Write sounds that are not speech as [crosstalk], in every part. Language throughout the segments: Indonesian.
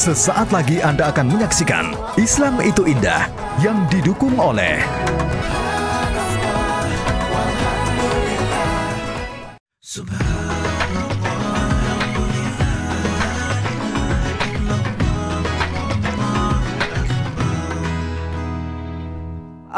Sesaat lagi Anda akan menyaksikan Islam itu indah yang didukung oleh Subhan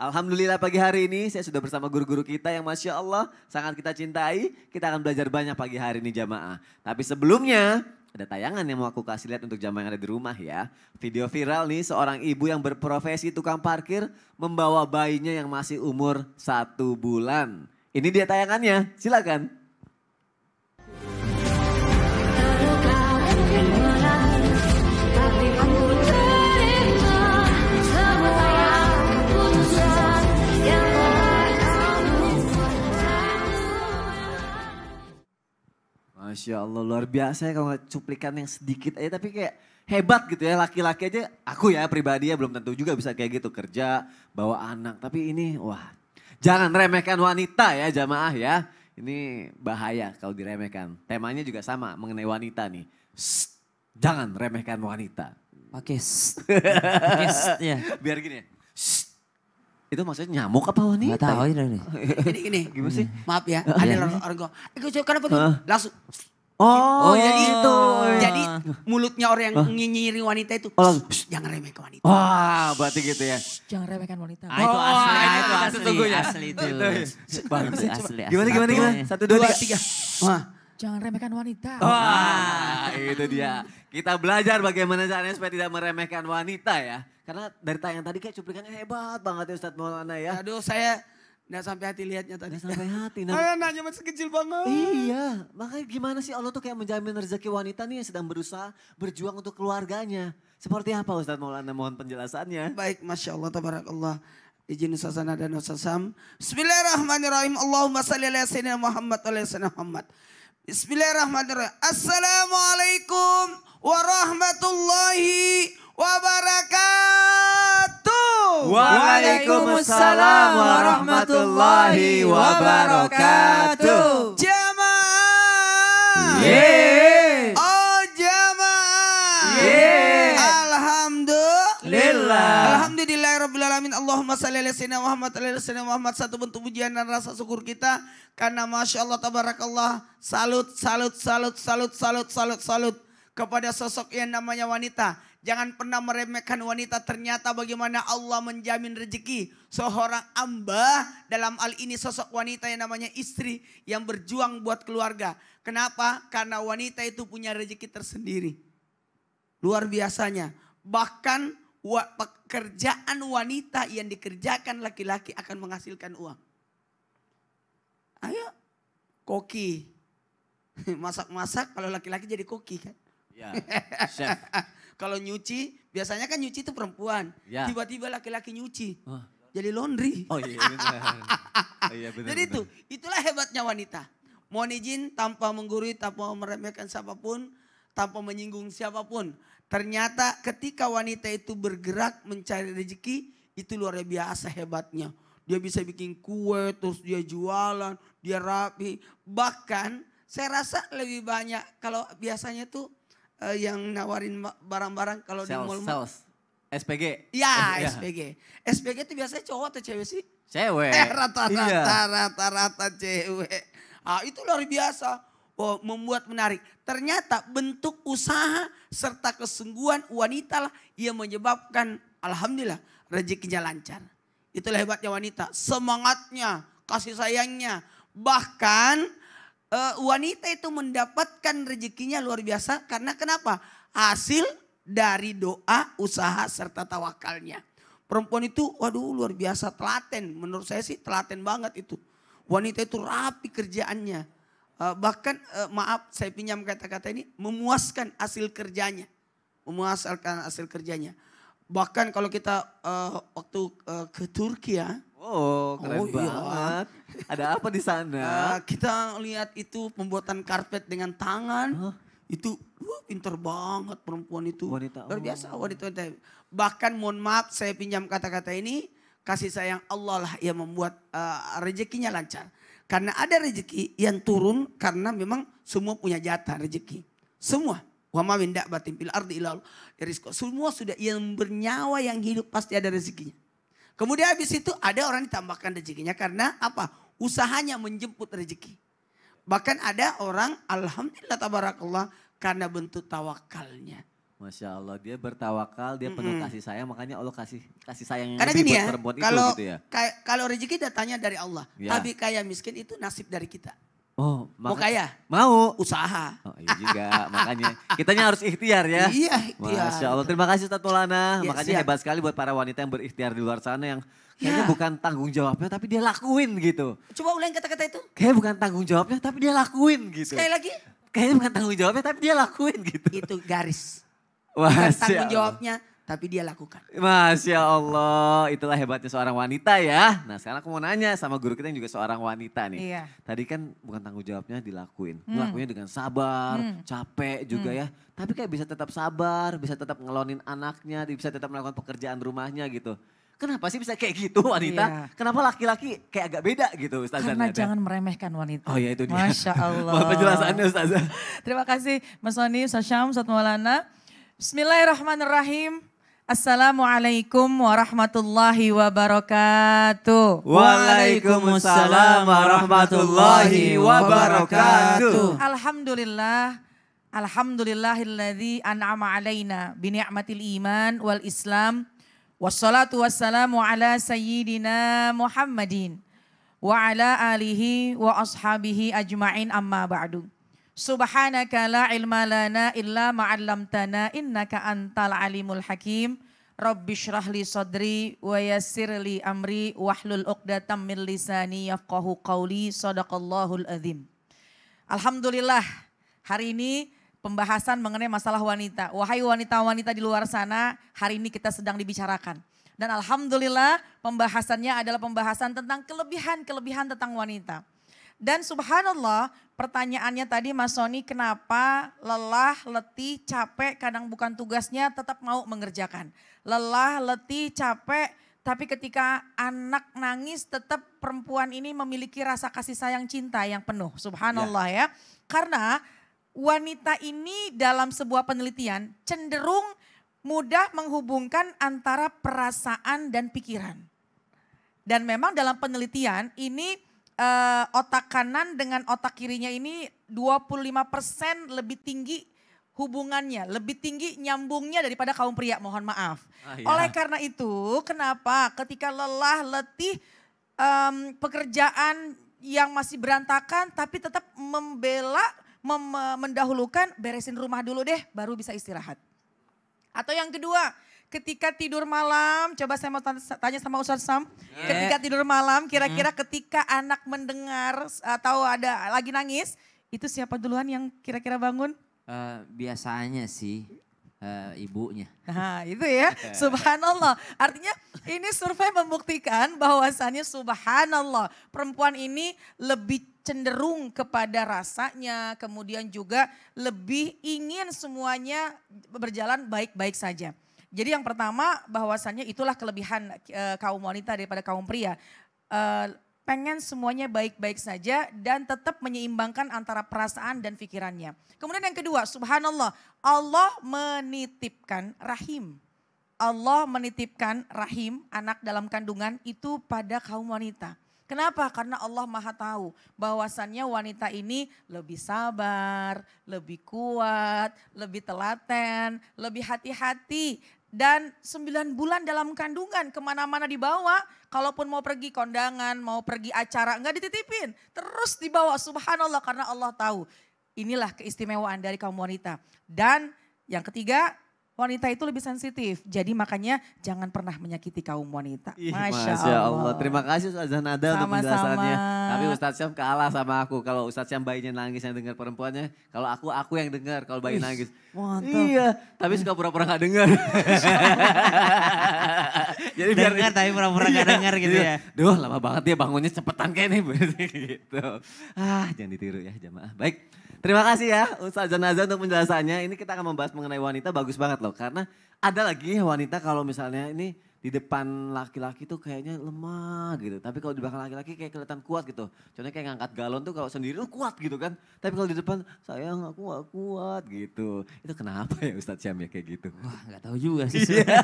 Alhamdulillah pagi hari ini saya sudah bersama guru-guru kita yang Masya Allah sangat kita cintai. Kita akan belajar banyak pagi hari ini jamaah. Tapi sebelumnya ada tayangan yang mau aku kasih lihat untuk jamaah yang ada di rumah ya. Video viral nih seorang ibu yang berprofesi tukang parkir membawa bayinya yang masih umur satu bulan. Ini dia tayangannya, silakan. Masya Allah luar biasa ya kalau cuplikan yang sedikit aja tapi kayak hebat gitu ya laki-laki aja aku ya pribadi ya belum tentu juga bisa kayak gitu kerja bawa anak tapi ini wah jangan remehkan wanita ya jamaah ya ini bahaya kalau diremehkan temanya juga sama mengenai wanita nih Shh, jangan remehkan wanita pakai okay, ya [laughs] biar gini ya itu maksudnya nyamuk apa wanita? Gak tahu ya? ini. Jadi [laughs] gini, gimana sih? Maaf ya, oh, ada iya. orang orang gue, eh kenapa tuh? Langsung. Oh, oh jadi itu. Oh, iya. Jadi mulutnya orang yang huh? nyinyiri wanita itu, oh. jangan remeh wanita. Wah, berarti gitu ya. jangan remehkan wanita. Ah, itu oh, iya, asli, itu asli, asli itu. itu. Bagus, asli, asli. Gimana, gimana, gimana? Satu, dua, tiga. Wah. Jangan remehkan wanita. Wah, itu dia. Kita belajar bagaimana caranya supaya tidak meremehkan wanita ya. Karena dari tayangan tadi kayak cuplikannya hebat banget ya Ustadz Maulana ya. Aduh saya Nggak sampai hati liatnya tadi. Nggak sampai hati. Nah, Ayah nanya masih kecil banget. Iya, makanya gimana sih Allah tuh kayak menjamin rezeki wanita nih yang sedang berusaha berjuang untuk keluarganya. Seperti apa Ustadz Maulana? Mohon penjelasannya. Baik, Masya Allah, Tabarakallah. Izin Ustaz dan Ustaz Bismillahirrahmanirrahim. Allahumma salli ala Sayyidina Muhammad wa ala Muhammad. Bismillahirrahmanirrahim. Assalamualaikum warahmatullahi Waalaikumsalam warahmatullahi wabarakatuh. Jamaah. Yeah. Oh jamaah. Yeah. Alhamdulillah. Alhamdulillahirrahmanirrahim. Allahumma salli ala sayyidina Muhammad ala sayyidina Muhammad. Satu bentuk pujian dan rasa syukur kita. Karena Masya Allah tabarakallah. Salut, salut, salut, salut, salut, salut, salut. Kepada sosok yang namanya wanita Jangan pernah meremehkan wanita. Ternyata bagaimana Allah menjamin rezeki. Seorang amba dalam hal ini sosok wanita yang namanya istri. Yang berjuang buat keluarga. Kenapa? Karena wanita itu punya rezeki tersendiri. Luar biasanya. Bahkan pekerjaan wanita yang dikerjakan laki-laki akan menghasilkan uang. Ayo. Koki. [laughs] Masak-masak kalau laki-laki jadi koki kan. Ya, chef. [laughs] Kalau nyuci, biasanya kan nyuci itu perempuan. Ya. Tiba-tiba laki-laki nyuci. Oh. Jadi laundry. Oh iya, iya benar. oh, [laughs] iya, benar Jadi benar. itu, itulah hebatnya wanita. Mohon izin tanpa menggurui, tanpa meremehkan siapapun, tanpa menyinggung siapapun. Ternyata ketika wanita itu bergerak mencari rezeki, itu luar biasa hebatnya. Dia bisa bikin kue, terus dia jualan, dia rapi. Bahkan saya rasa lebih banyak kalau biasanya tuh uh, yang nawarin barang-barang kalau di mall. Sales. SPG. Ya, oh, iya. SPG. SPG itu biasanya cowok atau cewek sih? Cewek. [laughs] Eh, rata-rata, iya. rata-rata cewek. Ah, itu luar biasa. Oh, membuat menarik. Ternyata bentuk usaha serta kesungguhan wanita lah yang menyebabkan alhamdulillah rezekinya lancar. Itulah hebatnya wanita, semangatnya, kasih sayangnya. Bahkan Eh, wanita itu mendapatkan rezekinya luar biasa karena kenapa? Hasil dari doa, usaha serta tawakalnya. Perempuan itu waduh luar biasa telaten. Menurut saya sih telaten banget itu. Wanita itu rapi kerjaannya. Eh, bahkan eh, maaf saya pinjam kata-kata ini memuaskan hasil kerjanya. Memuaskan hasil kerjanya. Bahkan kalau kita uh, waktu uh, ke Turki ya. Oh keren oh, iya. banget. Iya. Ada apa di sana? Uh, kita lihat itu pembuatan karpet dengan tangan. Huh? Itu wah, pinter banget perempuan itu. Wanita. Luar oh. biasa oh. wanita, wanita. Bahkan mohon maaf saya pinjam kata-kata ini. Kasih sayang Allah lah yang membuat uh, rezekinya lancar. Karena ada rezeki yang turun karena memang semua punya jatah rezeki. Semua. Wa ma min da'batin ardi ilal ya, Semua sudah yang bernyawa yang hidup pasti ada rezekinya. Kemudian habis itu ada orang ditambahkan rezekinya karena apa? usahanya menjemput rezeki. Bahkan ada orang alhamdulillah tabarakallah karena bentuk tawakalnya. Masya Allah, dia bertawakal, dia penuh mm -hmm. kasih sayang, makanya Allah kasih kasih sayang yang Karena lebih ya, perempuan kalau, itu gitu ya. Kalau rezeki datanya dari Allah, ya. tapi kaya miskin itu nasib dari kita. Oh, mau kaya? Mau. Usaha. Oh, iya juga, makanya kitanya harus ikhtiar ya. Iya, ikhtiar. Masya Allah, terima kasih Ustaz Maulana. Ya, makanya siap. hebat sekali buat para wanita yang berikhtiar di luar sana yang iya. kayaknya ya. bukan tanggung jawabnya tapi dia lakuin gitu. Coba ulang kata-kata itu. Kayaknya bukan tanggung jawabnya tapi dia lakuin gitu. Sekali lagi. Kayaknya bukan tanggung jawabnya tapi dia lakuin gitu. Itu garis. Bukan tanggung jawabnya, tapi dia lakukan. Masya Allah, itulah hebatnya seorang wanita ya. Nah sekarang aku mau nanya sama guru kita yang juga seorang wanita nih. Iya. Tadi kan bukan tanggung jawabnya dilakuin. Hmm. Lakunya dengan sabar, hmm. capek juga hmm. ya. Tapi kayak bisa tetap sabar, bisa tetap ngelonin anaknya, bisa tetap melakukan pekerjaan rumahnya gitu. Kenapa sih bisa kayak gitu wanita? Iya. Kenapa laki-laki kayak agak beda gitu Ustazah? Karena Nada? jangan meremehkan wanita. Oh ya itu dia. Masya Allah. Mohon penjelasannya Ustazah. Terima kasih Mas Soni, Ustaz Syam, Ustaz Maulana. Bismillahirrahmanirrahim. Assalamualaikum warahmatullahi wabarakatuh. Waalaikumsalam warahmatullahi wabarakatuh. Alhamdulillah. Alhamdulillahilladzi an'ama alaina bi ni'matil iman wal islam wassalatu wassalamu ala sayyidina Muhammadin wa ala alihi wa ashabihi ajmain amma ba'du. Subhanaka la ilma lana illa ma'allamtana innaka antal alimul hakim. Rabbi syrah li sadri wa yassir li amri wahlul uqdatan min lisani yafqahu qawli sadaqallahul azim. Alhamdulillah hari ini pembahasan mengenai masalah wanita. Wahai wanita-wanita di luar sana hari ini kita sedang dibicarakan. Dan Alhamdulillah pembahasannya adalah pembahasan tentang kelebihan-kelebihan tentang wanita. Dan subhanallah pertanyaannya tadi Mas Sony, kenapa lelah, letih, capek, kadang bukan tugasnya tetap mau mengerjakan. Lelah, letih, capek, tapi ketika anak nangis tetap perempuan ini memiliki rasa kasih sayang cinta yang penuh. Subhanallah ya. ya. Karena wanita ini dalam sebuah penelitian cenderung mudah menghubungkan antara perasaan dan pikiran. Dan memang dalam penelitian ini uh, otak kanan dengan otak kirinya ini 25% lebih tinggi hubungannya, lebih tinggi nyambungnya daripada kaum pria, mohon maaf. Ah, iya. Oleh karena itu, kenapa ketika lelah, letih, um, pekerjaan yang masih berantakan tapi tetap membela, mem mendahulukan beresin rumah dulu deh baru bisa istirahat. Atau yang kedua, ketika tidur malam, coba saya mau tanya sama Ustaz Sam, yeah. ketika tidur malam, kira-kira ketika anak mendengar atau ada lagi nangis, itu siapa duluan yang kira-kira bangun? Uh, biasanya sih uh, ibunya. Nah itu ya, [laughs] subhanallah. Artinya ini survei membuktikan bahwasannya subhanallah perempuan ini lebih cenderung kepada rasanya, kemudian juga lebih ingin semuanya berjalan baik-baik saja. Jadi yang pertama bahwasannya itulah kelebihan e, kaum wanita daripada kaum pria. E, pengen semuanya baik-baik saja dan tetap menyeimbangkan antara perasaan dan pikirannya. Kemudian yang kedua, subhanallah, Allah menitipkan rahim. Allah menitipkan rahim anak dalam kandungan itu pada kaum wanita. Kenapa? Karena Allah Maha Tahu bahwasannya wanita ini lebih sabar, lebih kuat, lebih telaten, lebih hati-hati dan sembilan bulan dalam kandungan kemana-mana dibawa. Kalaupun mau pergi kondangan, mau pergi acara, enggak dititipin. Terus dibawa subhanallah karena Allah tahu. Inilah keistimewaan dari kaum wanita. Dan yang ketiga wanita itu lebih sensitif. Jadi makanya jangan pernah menyakiti kaum wanita. Masya, Masya Allah. Allah. Terima kasih Ustaz Nada untuk penjelasannya. Tapi Ustaz Syam kalah sama aku. Kalau Ustaz Syam bayinya nangis yang dengar perempuannya. Kalau aku, aku yang dengar kalau bayi Wih, nangis. Mantap. Iya, tapi suka pura-pura gak dengar. [laughs] Jadi biar dengar tapi pura-pura iya, gak dengar gitu iya. ya. Duh lama banget dia bangunnya cepetan kayak ini [laughs] gitu. Ah jangan ditiru ya jamaah. Baik, terima kasih ya Ustaz Zanada untuk penjelasannya. Ini kita akan membahas mengenai wanita bagus banget loh loh. Gitu. Karena ada lagi wanita kalau misalnya ini di depan laki-laki tuh kayaknya lemah gitu. Tapi kalau di belakang laki-laki kayak kelihatan kuat gitu. Contohnya kayak ngangkat galon tuh kalau sendiri tuh kuat gitu kan. Tapi kalau di depan sayang aku gak kuat gitu. Itu kenapa ya Ustadz Syam ya kayak gitu? Wah gak tahu juga sih. Tapi iya.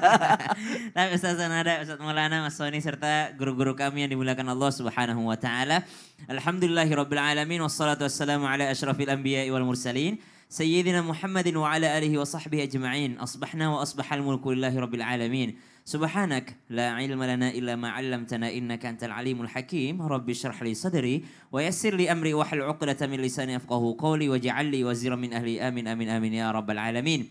[laughs] nah, Ustadz Sanada, Ustadz Maulana, Mas Soni serta guru-guru kami yang dimuliakan Allah subhanahu wa ta'ala. Alhamdulillahi rabbil alamin wassalatu wassalamu ala mursalin. سيدنا محمد وعلى آله وصحبه أجمعين أصبحنا وأصبح الملك لله رب العالمين سبحانك لا علم لنا إلا ما علمتنا إنك أنت العليم الحكيم رب اشرح لي صدري ويسر لي أمري واحلل عقدة من لساني أفقه قولي واجعل لي وزيرا من أهلي آمين آمين آمين يا رب العالمين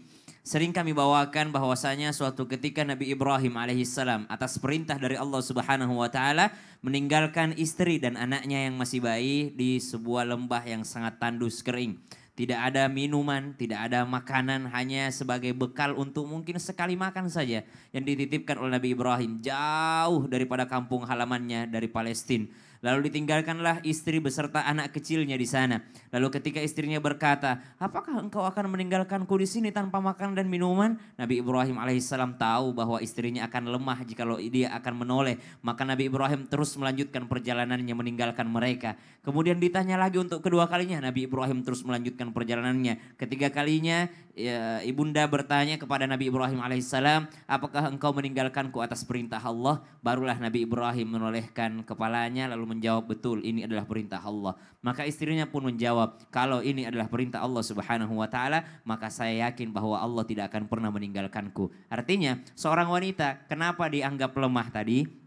sering kami bawakan bahwasanya suatu ketika Nabi Ibrahim alaihissalam atas perintah dari Allah Subhanahu wa taala meninggalkan istri dan anaknya yang masih bayi di sebuah lembah yang sangat tandus kering. Tidak ada minuman, tidak ada makanan, hanya sebagai bekal untuk mungkin sekali makan saja yang dititipkan oleh Nabi Ibrahim jauh daripada kampung halamannya dari Palestina Lalu ditinggalkanlah istri beserta anak kecilnya di sana. Lalu ketika istrinya berkata, apakah engkau akan meninggalkanku di sini tanpa makan dan minuman? Nabi Ibrahim alaihissalam tahu bahwa istrinya akan lemah jikalau dia akan menoleh. Maka Nabi Ibrahim terus melanjutkan perjalanannya meninggalkan mereka. Kemudian ditanya lagi untuk kedua kalinya, Nabi Ibrahim terus melanjutkan perjalanannya. Ketiga kalinya Ya, ibunda bertanya kepada Nabi Ibrahim alaihissalam, apakah engkau meninggalkanku atas perintah Allah? Barulah Nabi Ibrahim menolehkan kepalanya lalu menjawab betul ini adalah perintah Allah. Maka istrinya pun menjawab kalau ini adalah perintah Allah subhanahu wa ta'ala maka saya yakin bahwa Allah tidak akan pernah meninggalkanku. Artinya seorang wanita kenapa dianggap lemah tadi?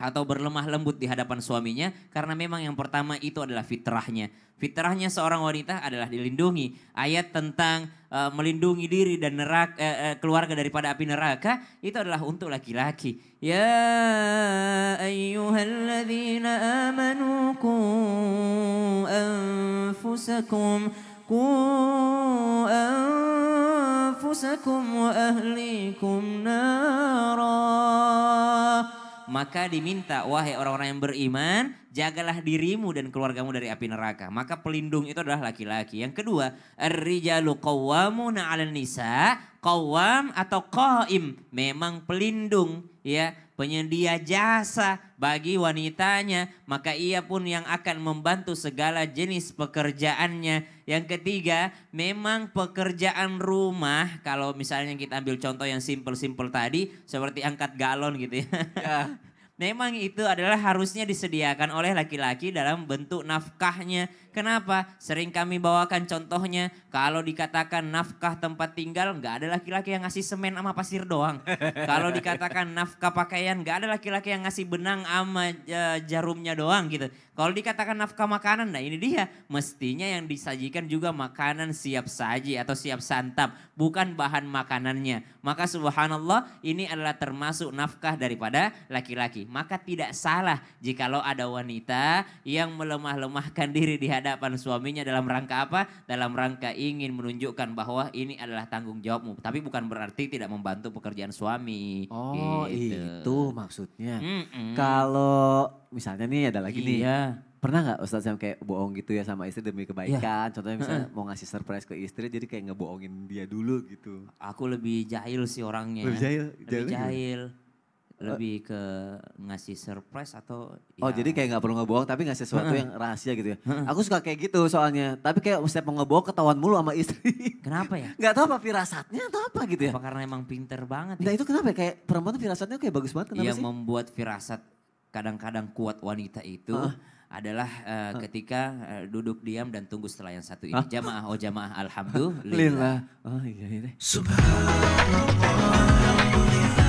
atau berlemah lembut di hadapan suaminya karena memang yang pertama itu adalah fitrahnya. Fitrahnya seorang wanita adalah dilindungi. Ayat tentang uh, melindungi diri dan neraka uh, keluarga daripada api neraka itu adalah untuk laki-laki. Ya ayyuhalladzina amanu qu anfusakum qu anfusakum wa ahlikum nara maka diminta wahai orang-orang yang beriman, jagalah dirimu dan keluargamu dari api neraka. Maka pelindung itu adalah laki-laki. Yang kedua, rijalu qawwamuna 'alan nisa, qawwam atau qaim memang pelindung ya penyedia jasa bagi wanitanya maka ia pun yang akan membantu segala jenis pekerjaannya yang ketiga memang pekerjaan rumah kalau misalnya kita ambil contoh yang simple-simple tadi seperti angkat galon gitu ya, ya Memang itu adalah harusnya disediakan oleh laki-laki dalam bentuk nafkahnya. Kenapa? Sering kami bawakan contohnya, kalau dikatakan nafkah tempat tinggal, nggak ada laki-laki yang ngasih semen sama pasir doang. [laughs] kalau dikatakan nafkah pakaian, nggak ada laki-laki yang ngasih benang sama e, jarumnya doang gitu. Kalau dikatakan nafkah makanan, nah ini dia. Mestinya yang disajikan juga makanan siap saji atau siap santap, bukan bahan makanannya. Maka subhanallah ini adalah termasuk nafkah daripada laki-laki maka tidak salah jikalau ada wanita yang melemah-lemahkan diri di hadapan suaminya dalam rangka apa? Dalam rangka ingin menunjukkan bahwa ini adalah tanggung jawabmu. Tapi bukan berarti tidak membantu pekerjaan suami. Oh gitu. itu maksudnya. Mm -mm. Kalau misalnya nih ada lagi iya. nih. pernah gak Ustadz yang kayak bohong gitu ya sama istri demi iya. kebaikan? Ya. Contohnya misalnya uh-uh. mau ngasih surprise ke istri jadi kayak ngebohongin dia dulu gitu. Aku lebih jahil sih orangnya. Lebih jahil? Lebih jahil. Gitu? jahil. Eh. lebih ke ngasih surprise atau oh, ya. oh jadi kayak nggak perlu ngebohong tapi ngasih sesuatu yang rahasia gitu ya aku suka kayak gitu soalnya tapi kayak setiap mau ngebohong ketahuan mulu sama istri kenapa ya [laughs] nggak tahu apa firasatnya atau apa gitu ya apa karena emang pinter banget ya? nah itu kenapa ya? kayak perempuan tuh firasatnya kayak bagus banget kenapa yang sih? membuat firasat kadang-kadang kuat wanita itu adalah uh, eh, huh? ketika uh, duduk diam dan tunggu setelah yang satu ini. Huh? Jamaah oh jamaah alhamdulillah. Oh iya ini. Iya. Subhanallah.